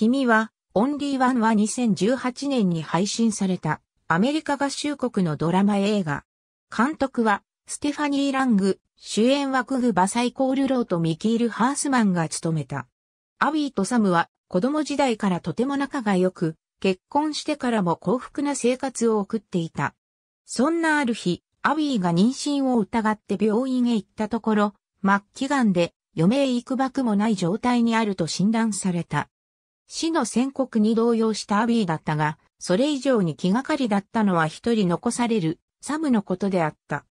君は、オンリーワンは2018年に配信された、アメリカ合衆国のドラマ映画。監督は、ステファニー・ラング、主演はクグバサイコールローとミキール・ハースマンが務めた。アビーとサムは、子供時代からとても仲が良く、結婚してからも幸福な生活を送っていた。そんなある日、アビーが妊娠を疑って病院へ行ったところ、末期癌で余命いくばくもない状態にあると診断された。死の宣告に動揺したアビーだったが、それ以上に気がかりだったのは一人残される、サムのことであった。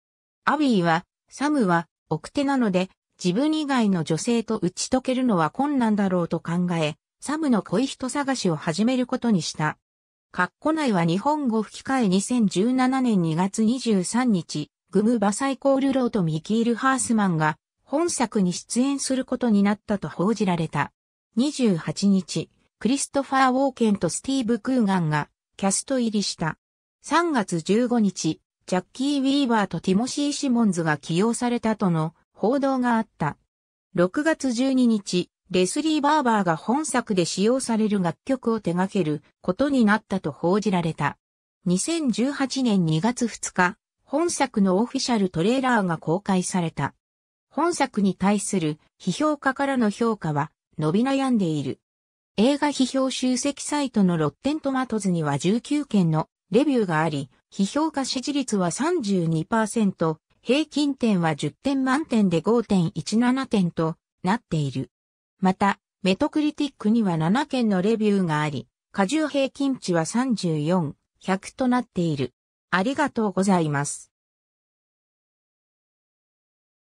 アビーは、サムは、奥手なので、自分以外の女性と打ち解けるのは困難だろうと考え、サムの恋人探しを始めることにした。カッコ内は日本語吹き替え2017年2月23日、グムバサイコールローとミキール・ハースマンが本作に出演することになったと報じられた。28日、クリストファー・ウォーケンとスティーブ・クーガンがキャスト入りした。3月15日、ジャッキー・ウィーバーとティモシー・シモンズが起用されたとの報道があった。6月12日、レスリー・バーバーが本作で使用される楽曲を手掛けることになったと報じられた。2018年2月2日、本作のオフィシャルトレーラーが公開された。本作に対する批評家からの評価は伸び悩んでいる。映画批評集積サイトのロッテントマトズには19件のレビューがあり、批評家支持率は32%、平均点は10点満点で5.17点となっている。また、メトクリティックには7件のレビューがあり、過重平均値は34、100となっている。ありがとうございます。